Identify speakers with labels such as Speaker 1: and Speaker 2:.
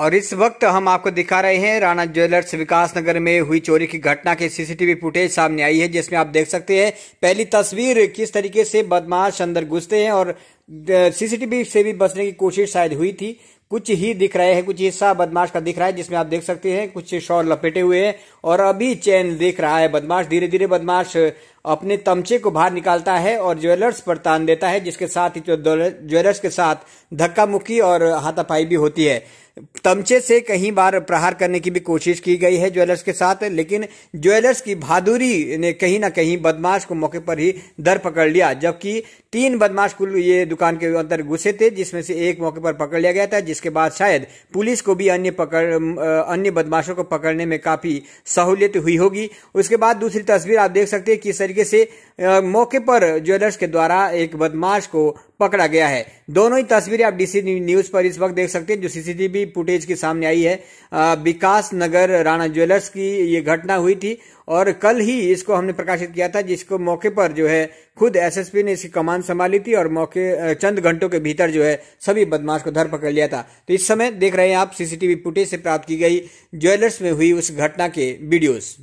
Speaker 1: और इस वक्त हम आपको दिखा रहे हैं राणा ज्वेलर्स विकास नगर में हुई चोरी की घटना के सीसीटीवी फुटेज सामने आई है जिसमें आप देख सकते हैं पहली तस्वीर किस तरीके से बदमाश अंदर घुसते हैं और सीसीटीवी से भी बचने की कोशिश शायद हुई थी कुछ ही दिख रहे हैं कुछ हिस्सा बदमाश का दिख रहा है जिसमें आप देख सकते हैं कुछ शॉल लपेटे हुए हैं और अभी चैन देख रहा है बदमाश धीरे धीरे बदमाश अपने तमचे को बाहर निकालता है और ज्वेलर्स पर तान देता है जिसके साथ ही ज्वेलर्स के साथ धक्का मुक्की और हाथापाई भी होती है तमचे से कहीं बार प्रहार करने की भी कोशिश की गई है ज्वेलर्स के साथ लेकिन ज्वेलर्स की बहादुरी ने कहीं ना कहीं बदमाश को मौके पर ही दर पकड़ लिया जबकि तीन बदमाश कुल ये दुकान के अंदर घुसे थे जिसमें से एक मौके पर पकड़ लिया गया था जिसके बाद शायद पुलिस को भी अन्य पकड़ अन्य बदमाशों को पकड़ने में काफी सहूलियत हुई होगी उसके बाद दूसरी तस्वीर आप देख सकते हैं किस तरीके से मौके पर ज्वेलर्स के द्वारा एक बदमाश को पकड़ा गया है दोनों ही तस्वीरें आप डीसी न्यूज पर इस वक्त देख सकते हैं जो सीसीटीवी फुटेज के सामने आई है विकास नगर राणा ज्वेलर्स की ये घटना हुई थी और कल ही इसको हमने प्रकाशित किया था जिसको मौके पर जो है खुद एसएसपी ने इसकी कमान संभाली थी और मौके चंद घंटों के भीतर जो है सभी बदमाश को धर पकड़ लिया था तो इस समय देख रहे हैं आप सीसीटीवी फुटेज से प्राप्त की गई ज्वेलर्स में हुई उस घटना के वीडियोज़